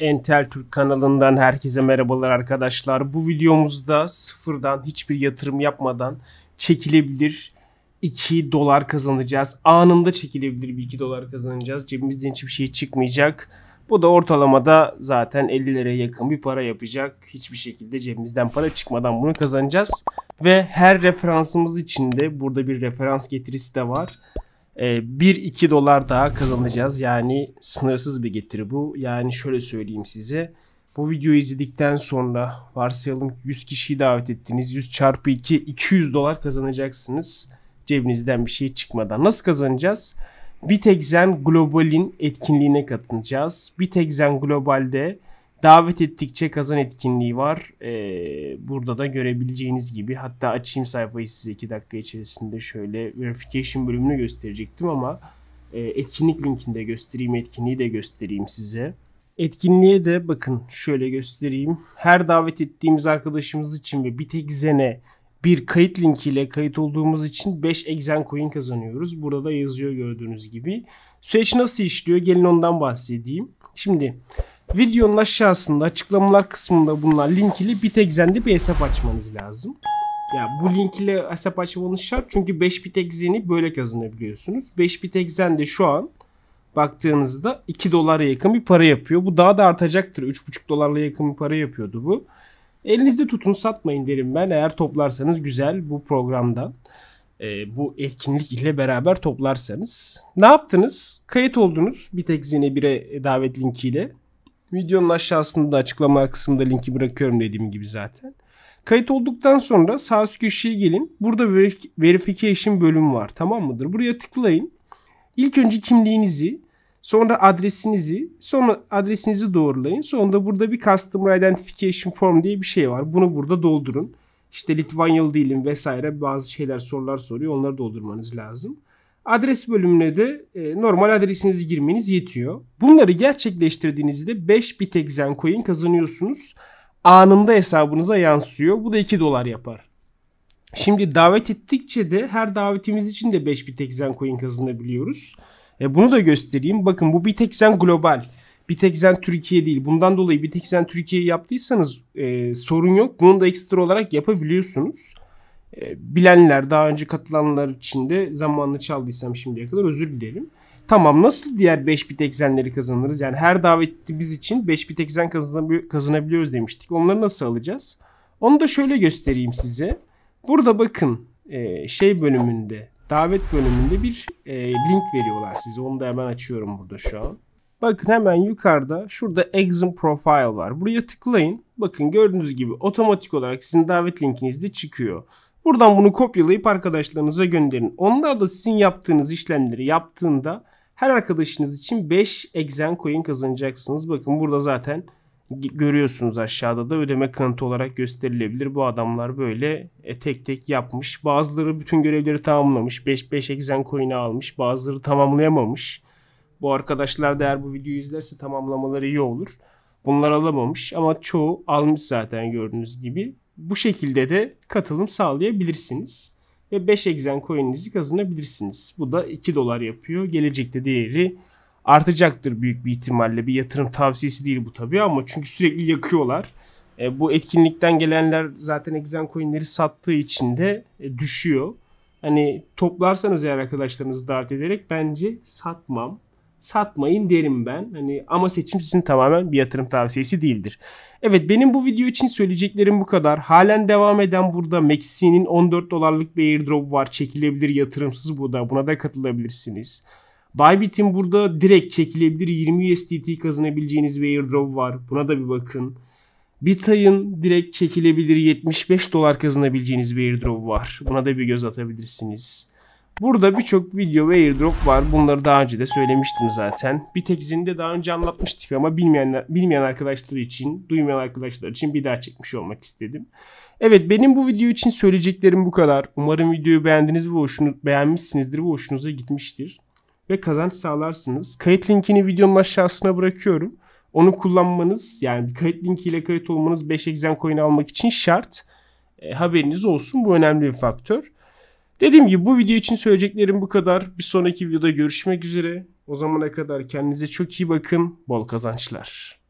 Entel Türk kanalından herkese merhabalar arkadaşlar. Bu videomuzda sıfırdan hiçbir yatırım yapmadan çekilebilir 2 dolar kazanacağız. Anında çekilebilir bir 2 dolar kazanacağız. Cebimizden hiçbir şey çıkmayacak. Bu da ortalamada zaten 50 liraya yakın bir para yapacak. Hiçbir şekilde cebimizden para çıkmadan bunu kazanacağız. Ve her referansımız için de burada bir referans getirisi de var. 1-2 ee, dolar daha kazanacağız. Yani sınırsız bir getiri bu. Yani şöyle söyleyeyim size. Bu videoyu izledikten sonra varsayalım 100 kişiyi davet ettiniz. 100 çarpı 2 200 dolar kazanacaksınız. Cebinizden bir şey çıkmadan. Nasıl kazanacağız? Bitexen Global'in etkinliğine katılacağız. Bitexen Global'de Davet ettikçe kazan etkinliği var. Ee, burada da görebileceğiniz gibi hatta açayım sayfayı size 2 dakika içerisinde şöyle verification bölümünü gösterecektim ama e, etkinlik linkini de göstereyim, etkinliği de göstereyim size. Etkinliğe de bakın şöyle göstereyim. Her davet ettiğimiz arkadaşımız için ve bir tek zene bir kayıt linkiyle kayıt olduğumuz için 5 exen coin kazanıyoruz. Burada da yazıyor gördüğünüz gibi. Süreç nasıl işliyor? Gelin ondan bahsedeyim. Şimdi Videonun aşağısında açıklamalar kısmında bunlar linkli ile bir hesap açmanız lazım. Ya bu link ile hesap açmanız şart çünkü 5 Bitexeni böyle kazanabiliyorsunuz. 5 bit de şu an baktığınızda 2 dolara yakın bir para yapıyor. Bu daha da artacaktır. 3,5 dolarla yakın bir para yapıyordu bu. Elinizde tutun satmayın derim ben. Eğer toplarsanız güzel bu programda, E, ee, bu etkinlik ile beraber toplarsanız. Ne yaptınız? Kayıt oldunuz Bitexine 1'e davet linkiyle. Videonun aşağısında da açıklama kısmında linki bırakıyorum dediğim gibi zaten. Kayıt olduktan sonra sağ üst köşeye gelin. Burada verification bölümü var tamam mıdır? Buraya tıklayın. İlk önce kimliğinizi, sonra adresinizi, sonra adresinizi doğrulayın. Sonra burada bir Customer Identification Form diye bir şey var. Bunu burada doldurun. İşte Litvanyalı değilim vesaire bazı şeyler sorular soruyor. Onları doldurmanız lazım. Adres bölümüne de e, normal adresinizi girmeniz yetiyor. Bunları gerçekleştirdiğinizde 5 bit exen kazanıyorsunuz. Anında hesabınıza yansıyor. Bu da 2 dolar yapar. Şimdi davet ettikçe de her davetimiz için de 5 bit exen kazanabiliyoruz. E, bunu da göstereyim. Bakın bu bit exen global. Bitexen Türkiye değil. Bundan dolayı Bitexen Türkiye'yi yaptıysanız e, sorun yok. Bunu da ekstra olarak yapabiliyorsunuz. E, bilenler, daha önce katılanlar için de zamanını çaldıysam şimdiye kadar özür dilerim. Tamam nasıl diğer 5 bit eksenleri kazanırız? Yani her davetimiz için 5 bit eksen kazanabiliyoruz demiştik. Onları nasıl alacağız? Onu da şöyle göstereyim size. Burada bakın e, şey bölümünde, davet bölümünde bir e, link veriyorlar size. Onu da hemen açıyorum burada şu an. Bakın hemen yukarıda şurada Exim Profile var. Buraya tıklayın. Bakın gördüğünüz gibi otomatik olarak sizin davet linkiniz de çıkıyor. Buradan bunu kopyalayıp arkadaşlarınıza gönderin. Onlar da sizin yaptığınız işlemleri yaptığında her arkadaşınız için 5 exen coin kazanacaksınız. Bakın burada zaten görüyorsunuz aşağıda da ödeme kanıtı olarak gösterilebilir. Bu adamlar böyle e, tek tek yapmış. Bazıları bütün görevleri tamamlamış. 5 5 exen coin'i almış. Bazıları tamamlayamamış. Bu arkadaşlar da eğer bu videoyu izlerse tamamlamaları iyi olur. Bunlar alamamış ama çoğu almış zaten gördüğünüz gibi. Bu şekilde de katılım sağlayabilirsiniz. Ve 5 egzen coin'inizi kazanabilirsiniz. Bu da 2 dolar yapıyor. Gelecekte değeri artacaktır büyük bir ihtimalle. Bir yatırım tavsiyesi değil bu tabii ama çünkü sürekli yakıyorlar. E, bu etkinlikten gelenler zaten egzen coin'leri sattığı için de e, düşüyor. Hani toplarsanız eğer arkadaşlarınızı dart ederek bence satmam satmayın derim ben. Hani ama seçim sizin tamamen bir yatırım tavsiyesi değildir. Evet benim bu video için söyleyeceklerim bu kadar. Halen devam eden burada Maxi'nin 14 dolarlık bir airdrop var. Çekilebilir yatırımsız bu da. Buna da katılabilirsiniz. Bybit'in burada direkt çekilebilir 20 USDT kazanabileceğiniz bir airdrop var. Buna da bir bakın. Bitay'ın direkt çekilebilir 75 dolar kazanabileceğiniz bir airdrop var. Buna da bir göz atabilirsiniz. Burada birçok video ve airdrop var. Bunları daha önce de söylemiştim zaten. Bir tek zinde daha önce anlatmıştık ama bilmeyenler, bilmeyen arkadaşlar için, duymayan arkadaşlar için bir daha çekmiş olmak istedim. Evet benim bu video için söyleyeceklerim bu kadar. Umarım videoyu beğendiniz ve hoşunu, beğenmişsinizdir ve hoşunuza gitmiştir. Ve kazanç sağlarsınız. Kayıt linkini videonun aşağısına bırakıyorum. Onu kullanmanız yani kayıt linkiyle kayıt olmanız 5 exen coin almak için şart. E, haberiniz olsun bu önemli bir faktör. Dediğim gibi bu video için söyleyeceklerim bu kadar. Bir sonraki videoda görüşmek üzere. O zamana kadar kendinize çok iyi bakın. Bol kazançlar.